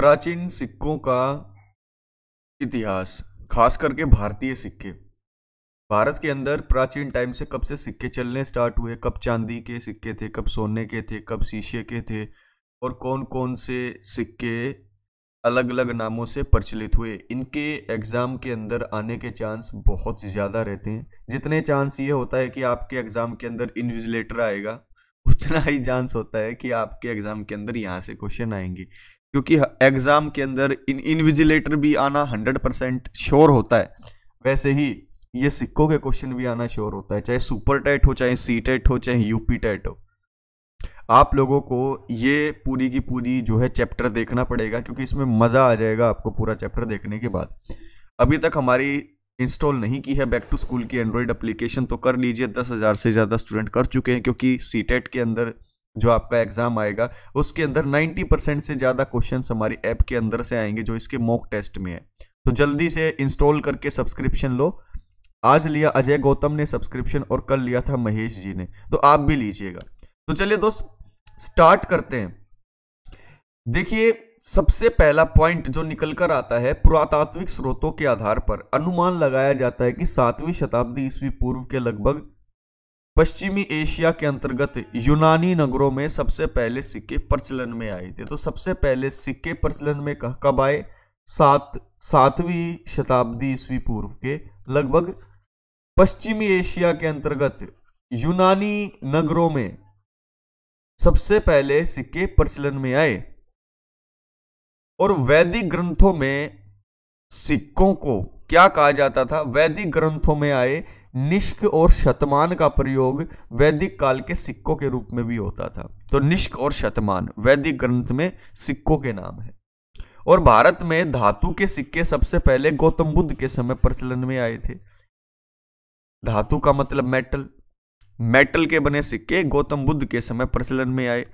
प्राचीन सिक्कों का इतिहास खास करके भारतीय सिक्के भारत के अंदर प्राचीन टाइम से कब से सिक्के चलने स्टार्ट हुए कब चांदी के सिक्के थे कब सोने के थे कब शीशे के थे और कौन कौन से सिक्के अलग अलग नामों से प्रचलित हुए इनके एग्ज़ाम के अंदर आने के चांस बहुत ज़्यादा रहते हैं जितने चांस ये होता है कि आपके एग्ज़ाम के अंदर इन्विजिलेटर आएगा उतना ही चांस होता है कि आपके एग्ज़ाम के अंदर यहाँ से क्वेश्चन आएंगे क्योंकि एग्ज़ाम के अंदर इन इनविजिलेटर भी आना हंड्रेड परसेंट श्योर होता है वैसे ही ये सिक्कों के क्वेश्चन भी आना श्योर होता है चाहे सुपर टेट हो चाहे सी टेट हो चाहे यूपी टेट हो आप लोगों को ये पूरी की पूरी जो है चैप्टर देखना पड़ेगा क्योंकि इसमें मज़ा आ जाएगा आपको पूरा चैप्टर देखने के बाद अभी तक हमारी इंस्टॉल नहीं की है बैक टू स्कूल की एंड्रॉयड एप्लीकेशन तो कर लीजिए दस हज़ार से ज़्यादा स्टूडेंट कर चुके हैं क्योंकि सी टेट के अंदर जो आपका एग्ज़ाम आएगा उसके अंदर 90 परसेंट से ज़्यादा क्वेश्चन हमारी ऐप के अंदर से आएंगे जो इसके मॉक टेस्ट में है तो जल्दी से इंस्टॉल करके सब्सक्रिप्शन लो आज लिया अजय गौतम ने सब्सक्रिप्शन और कल लिया था महेश जी ने तो आप भी लीजिएगा तो चलिए दोस्त स्टार्ट करते हैं देखिए सबसे पहला पॉइंट जो निकल कर आता है पुरातात्विक स्रोतों के आधार पर अनुमान लगाया जाता है कि सातवीं शताब्दी ईस्वी पूर्व के लगभग पश्चिमी एशिया के अंतर्गत यूनानी नगरों में सबसे पहले सिक्के प्रचलन में आए थे तो सबसे पहले सिक्के प्रचलन में कब आए सात सातवीं शताब्दी ईस्वी पूर्व के लगभग पश्चिमी एशिया के अंतर्गत यूनानी नगरों में सबसे पहले सिक्के प्रचलन में आए और वैदिक ग्रंथों में सिक्कों को क्या कहा जाता था वैदिक ग्रंथों में आए निष्क और शतमान का प्रयोग वैदिक काल के सिक्कों के रूप में भी होता था तो निष्क और शतमान वैदिक ग्रंथ में सिक्कों के नाम है और भारत में धातु के सिक्के सबसे पहले गौतम बुद्ध के समय प्रचलन में आए थे धातु का मतलब मेटल मेटल के बने सिक्के गौतम बुद्ध के समय प्रचलन में आए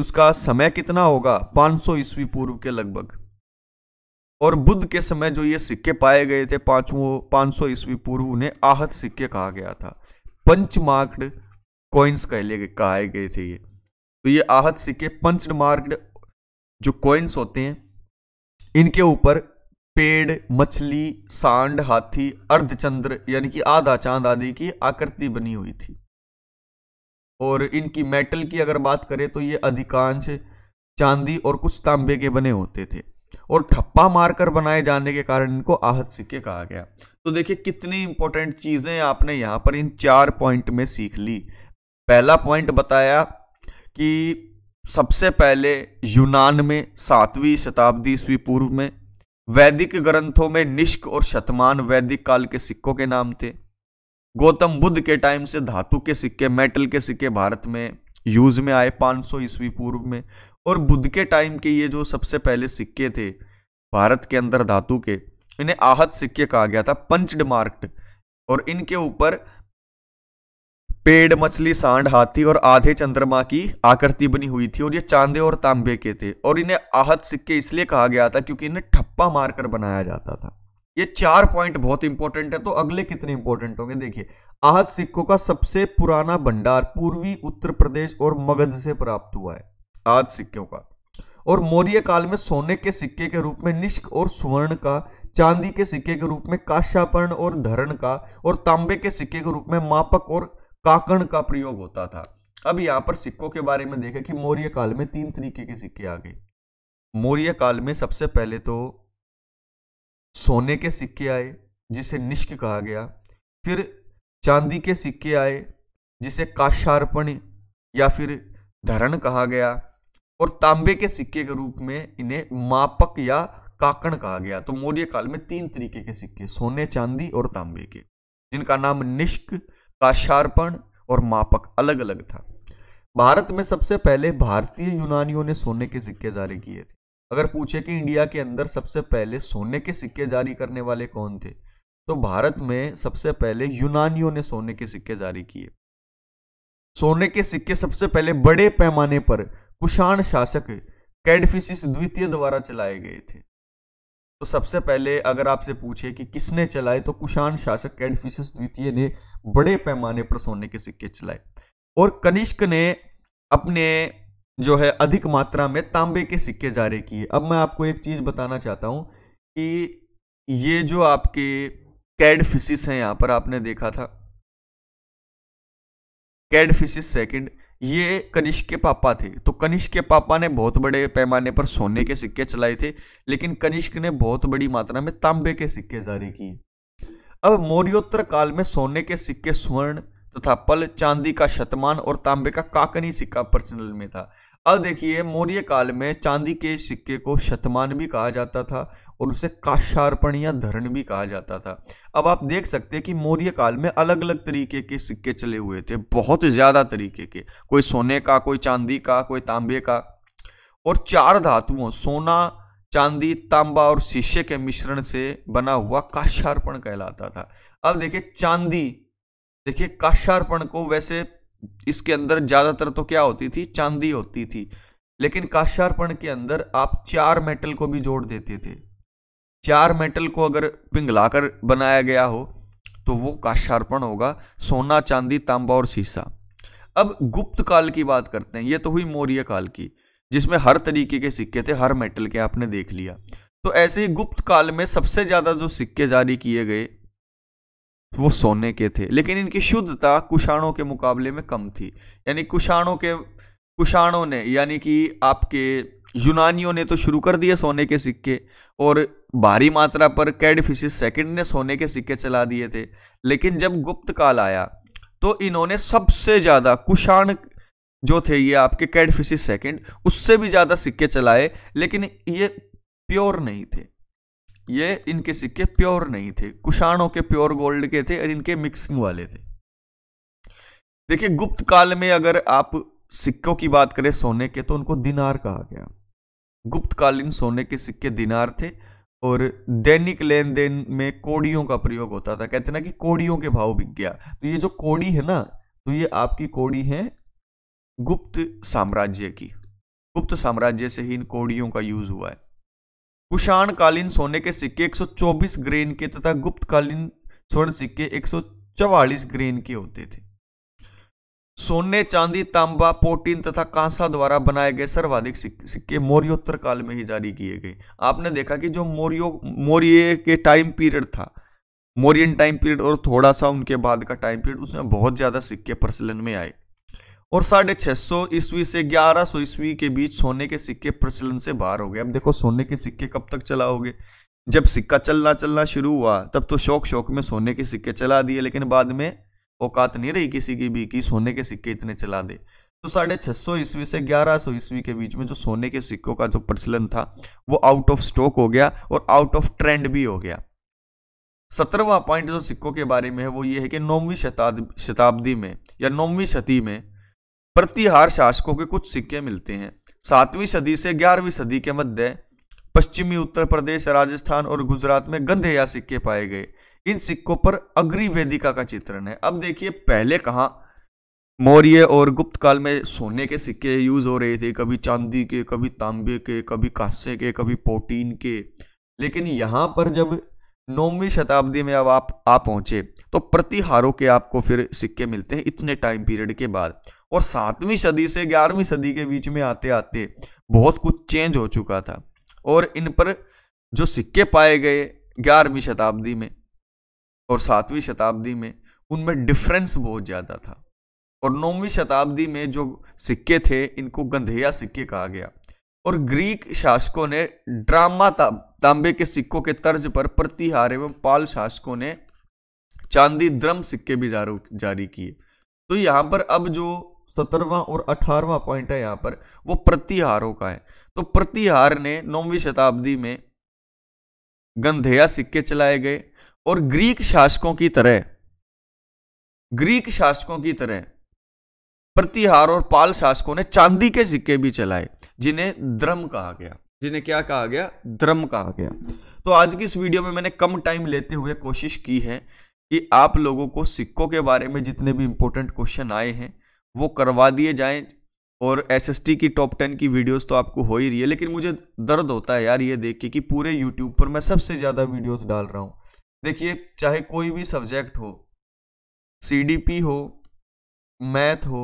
उसका समय कितना होगा 500 ईस्वी पूर्व के लगभग और बुद्ध के समय जो ये सिक्के पाए गए थे पांचवों पांच सौ ईस्वी पूर्व उन्हें आहत सिक्के कहा गया था पंचमार्क्ड कॉइन्स कहले गए कहे गए थे ये तो ये आहत सिक्के पंच मार्क्ड जो कॉइन्स होते हैं इनके ऊपर पेड़ मछली सांड हाथी अर्धचंद्र यानी कि आधा चांद आदि की आकृति बनी हुई थी और इनकी मेटल की अगर बात करें तो ये अधिकांश चांदी और कुछ तांबे के बने होते थे और ठप्पा मारकर बनाए जाने के कारण इनको आहत सिक्के कहा गया तो देखिए कितनी इंपॉर्टेंट चीज़ें आपने यहां पर इन चार पॉइंट में सीख ली पहला पॉइंट बताया कि सबसे पहले यूनान में सातवीं शताब्दी ईस्वी पूर्व में वैदिक ग्रंथों में निष्क और शतमान वैदिक काल के सिक्कों के नाम थे गौतम बुद्ध के टाइम से धातु के सिक्के मेटल के सिक्के भारत में यूज में आए 500 ईस्वी पूर्व में और बुद्ध के टाइम के ये जो सबसे पहले सिक्के थे भारत के अंदर धातु के इन्हें आहत सिक्के कहा गया था पंचड मार्क्ड और इनके ऊपर पेड़ मछली सांड हाथी और आधे चंद्रमा की आकृति बनी हुई थी और ये चांदे और तांबे के थे और इन्हें आहत सिक्के इसलिए कहा गया था क्योंकि इन्हें ठप्पा मारकर बनाया जाता था ये चार पॉइंट बहुत इंपॉर्टेंट है तो अगले कितने इंपॉर्टेंट होंगे देखिए आहत सिक्कों का सबसे पुराना भंडार पूर्वी उत्तर प्रदेश और मगध से प्राप्त हुआ है आज सिक्कों का और मौर्य काल में सोने के सिक्के के रूप में निष्क और सुवर्ण का चांदी के सिक्के के रूप में काशापर्ण और धरण का और तांबे के सिक्के के रूप में मापक और काकण का प्रयोग होता था अब यहां पर सिक्कों के बारे में देखें कि मौर्य काल में तीन तरीके के सिक्के आ गए मौर्य काल में सबसे पहले तो सोने के सिक्के आए जिसे निष्क कहा गया फिर चांदी के सिक्के आए जिसे काशार्पण या फिर धरण कहा गया और तांबे के सिक्के के रूप में इन्हें मापक या काकण कहा गया तो मौर्य काल में तीन तरीके के सिक्के सोने चांदी और तांबे के जिनका नाम निष्क काशार्पण और मापक अलग अलग था भारत में सबसे पहले भारतीय यूनानियों ने सोने के सिक्के जारी किए थे अगर पूछे कि इंडिया के अंदर सबसे पहले सोने के सिक्के जारी करने वाले कौन थे तो भारत में सबसे पहले यूनानियों ने सोने के सिक्के जारी किए सोने के सिक्के सबसे पहले बड़े पैमाने पर कुषाण शासक कैडफिसिस द्वितीय द्वारा चलाए गए थे तो सबसे पहले अगर आपसे पूछे कि किसने चलाए तो कुषाण शासक कैडफिसिस द्वितीय ने बड़े पैमाने पर सोने के सिक्के चलाए और कनिष्क ने अपने जो है अधिक मात्रा में तांबे के सिक्के जारी किए अब मैं आपको एक चीज़ बताना चाहता हूं कि ये जो आपके कैड हैं यहां पर आपने देखा था कैड सेकेंड ये कनिष्क के पापा थे तो कनिष्क के पापा ने बहुत बड़े पैमाने पर सोने के सिक्के चलाए थे लेकिन कनिष्क ने बहुत बड़ी मात्रा में तांबे के सिक्के जारी किए अब मौर्योत्तर काल में सोने के सिक्के स्वर्ण तथा पल चांदी का शतमान और तांबे का काकनी सिक्का प्रचलन में था अब देखिए मौर्य काल में चांदी के सिक्के को शतमान भी कहा जाता था और उसे काशार्पण या धरण भी कहा जाता था अब आप देख सकते हैं कि मौर्य काल में अलग अलग तरीके के सिक्के चले हुए थे बहुत ज़्यादा तरीके के कोई सोने का कोई चांदी का कोई तांबे का और चार धातुओं सोना चांदी तांबा और शीशे के मिश्रण से बना हुआ काशार्पण कहलाता था अब देखिए चांदी देखिए काश्यार्पण को वैसे इसके अंदर ज़्यादातर तो क्या होती थी चांदी होती थी लेकिन काश्यार्पण के अंदर आप चार मेटल को भी जोड़ देते थे चार मेटल को अगर पिंगलाकर बनाया गया हो तो वो काश्यार्पण होगा सोना चांदी तांबा और शीशा अब गुप्त काल की बात करते हैं ये तो हुई मौर्य काल की जिसमें हर तरीके के सिक्के थे हर मेटल के आपने देख लिया तो ऐसे ही गुप्त काल में सबसे ज़्यादा जो सिक्के जारी किए गए वो सोने के थे लेकिन इनकी शुद्धता कुषाणों के मुकाबले में कम थी यानी कुषाणों के कुषाणों ने यानी कि आपके यूनानियों ने तो शुरू कर दिए सोने के सिक्के और भारी मात्रा पर कैडफिस सेकंड ने सोने के सिक्के चला दिए थे लेकिन जब गुप्त काल आया तो इन्होंने सबसे ज़्यादा कुषाण जो थे ये आपके कैडफिस सेकंड उससे भी ज़्यादा सिक्के चलाए लेकिन ये प्योर नहीं थे ये इनके सिक्के प्योर नहीं थे कुशाणों के प्योर गोल्ड के थे और इनके मिक्सिंग वाले थे देखिए गुप्त काल में अगर आप सिक्कों की बात करें सोने के तो उनको दिनार कहा गया गुप्त कालीन सोने के सिक्के दिनार थे और दैनिक लेन देन में कोड़ियों का प्रयोग होता था कहते ना कि कोड़ियों के भाव बिक गया तो ये जो कोड़ी है ना तो ये आपकी कोड़ी है गुप्त साम्राज्य की गुप्त साम्राज्य से ही इन कोड़ियों का यूज हुआ है कुषाणकालीन सोने के सिक्के 124 ग्रेन के तथा गुप्तकालीन स्वर्ण सिक्के 144 ग्रेन के होते थे सोने चांदी तांबा पोटीन तथा कांसा द्वारा बनाए गए सर्वाधिक सिक्के मौर्योत्तर काल में ही जारी किए गए आपने देखा कि जो मौर्यो मौर्य के टाइम पीरियड था मौर्यन टाइम पीरियड और थोड़ा सा उनके बाद का टाइम पीरियड उसमें बहुत ज़्यादा सिक्के प्रचलन में आए और साढ़े छः सौ ईस्वी से ग्यारह सौ ईस्वी के बीच सोने के सिक्के प्रचलन से बाहर हो गए अब देखो सोने के सिक्के कब तक चलाओगे जब सिक्का चलना चलना शुरू हुआ तब तो शौक शौक में सोने के सिक्के चला दिए लेकिन बाद में औकात नहीं रही किसी की भी कि सोने के सिक्के इतने चला दे तो साढ़े छः सौ ईस्वी से ग्यारह सौ ईस्वी के बीच में जो सोने के सिक्कों का जो प्रचलन था वो आउट ऑफ स्टॉक हो गया और आउट ऑफ ट्रेंड भी हो गया सत्रहवा पॉइंट जो सिक्कों के बारे में है वो ये है कि नौवीं शताब्दी में या नौवीं सदी में प्रतिहार शासकों के कुछ सिक्के मिलते हैं सातवीं सदी से ग्यारहवीं सदी के मध्य पश्चिमी उत्तर प्रदेश राजस्थान और गुजरात में गंधे या सिक्के पाए गए इन सिक्कों पर अग्री वेदिका का चित्रण है अब देखिए पहले कहाँ मौर्य और गुप्त काल में सोने के सिक्के यूज हो रहे थे कभी चांदी के कभी तांबे के कभी कांसे के कभी पोटीन के लेकिन यहाँ पर जब नौवीं शताब्दी में अब आप आ पहुंचे तो प्रतिहारों के आपको फिर सिक्के मिलते हैं इतने टाइम पीरियड के बाद और सातवीं सदी से ग्यारहवीं सदी के बीच में आते आते बहुत कुछ चेंज हो चुका था और इन पर जो सिक्के पाए गए ग्यारहवीं शताब्दी में और सातवीं शताब्दी में उनमें डिफरेंस बहुत ज़्यादा था और नौवीं शताब्दी में जो सिक्के थे इनको गंधेया सिक्के कहा गया और ग्रीक शासकों ने ड्रामा तांबे के सिक्कों के तर्ज पर प्रतिहार एवं पाल शासकों ने चांदी द्रम सिक्के भी जारी किए तो यहाँ पर अब जो सत्रहवा और अठारवा पॉइंट है यहाँ पर वो प्रतिहारों का है तो प्रतिहार ने नौवीं शताब्दी में गंधेया सिक्के चलाए गए और ग्रीक शासकों की तरह ग्रीक शासकों की तरह प्रतिहार और पाल शासकों ने चांदी के सिक्के भी चलाए जिन्हें द्रम कहा गया जिन्हें क्या कहा गया द्रम कहा गया तो आज की इस वीडियो में मैंने कम टाइम लेते हुए कोशिश की है कि आप लोगों को सिक्कों के बारे में जितने भी इंपॉर्टेंट क्वेश्चन आए हैं वो करवा दिए जाएं और एस की टॉप टेन की वीडियोस तो आपको हो ही रही है लेकिन मुझे दर्द होता है यार ये देख के कि पूरे यूट्यूब पर मैं सबसे ज़्यादा वीडियोस डाल रहा हूँ देखिए चाहे कोई भी सब्जेक्ट हो सी हो मैथ हो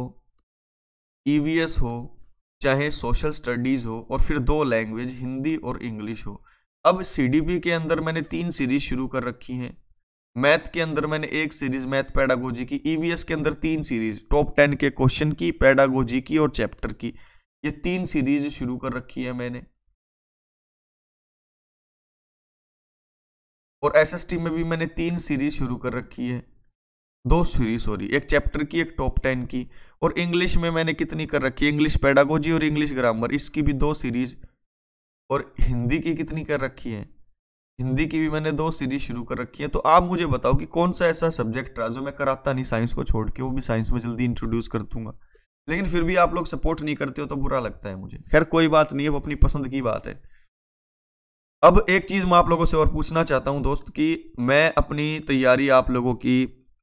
ई e हो चाहे सोशल स्टडीज़ हो और फिर दो लैंग्वेज हिंदी और इंग्लिश हो अब सी के अंदर मैंने तीन सीरीज शुरू कर रखी हैं मैथ के अंदर मैंने एक सीरीज मैथ पैडागोजी की ईवीएस e के अंदर तीन सीरीज टॉप टेन के क्वेश्चन की पैडागोजी की और चैप्टर की ये तीन सीरीज शुरू कर रखी है मैंने और एसएसटी में भी मैंने तीन सीरीज शुरू कर रखी है दो सीरीज सॉरी एक चैप्टर की एक टॉप टेन की और इंग्लिश में मैंने कितनी कर रखी है इंग्लिश पैडागोजी और इंग्लिश ग्रामर इसकी भी दो सीरीज और हिंदी की कितनी कर रखी है हिंदी की भी मैंने दो सीरीज शुरू कर रखी है तो आप मुझे बताओ कि कौन सा ऐसा सब्जेक्ट रहा जो मैं कराता नहीं साइंस को छोड़ के वो भी साइंस में जल्दी इंट्रोड्यूस कर दूंगा लेकिन फिर भी आप लोग सपोर्ट नहीं करते हो तो बुरा लगता है मुझे खैर कोई बात नहीं है वो अपनी पसंद की बात है अब एक चीज़ मैं आप लोगों से और पूछना चाहता हूँ दोस्त कि मैं अपनी तैयारी आप लोगों की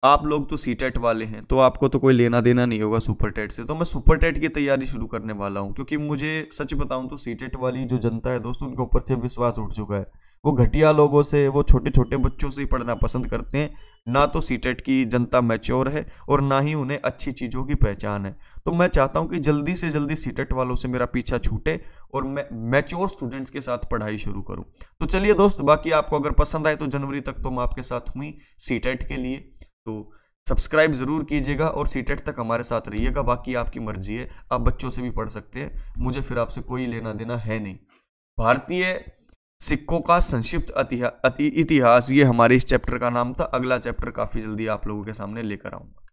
आप लोग तो सी टेट e वाले हैं तो आपको तो कोई लेना देना नहीं होगा सुपर टेट से तो मैं सुपर टेट की तैयारी शुरू करने वाला हूँ क्योंकि मुझे सच बताऊँ तो सी टेट e वाली जो जनता है दोस्तों उनके ऊपर से विश्वास उठ चुका है वो घटिया लोगों से वो छोटे छोटे बच्चों से ही पढ़ना पसंद करते हैं ना तो सी टेट e की जनता मैच्योर है और ना ही उन्हें अच्छी चीज़ों की पहचान है तो मैं चाहता हूँ कि जल्दी से जल्दी सी टेट वालों से मेरा पीछा छूटे और मैं मैच्योर स्टूडेंट्स के साथ पढ़ाई शुरू करूँ तो चलिए दोस्त बाकी आपको अगर पसंद आए तो जनवरी तक तो मैं आपके साथ हुई सी टेट के लिए तो सब्सक्राइब ज़रूर कीजिएगा और सी तक हमारे साथ रहिएगा बाकी आपकी मर्जी है आप बच्चों से भी पढ़ सकते हैं मुझे फिर आपसे कोई लेना देना है नहीं भारतीय सिक्कों का संक्षिप्त इतिहास ये हमारे इस चैप्टर का नाम था अगला चैप्टर काफ़ी जल्दी आप लोगों के सामने लेकर आऊँगा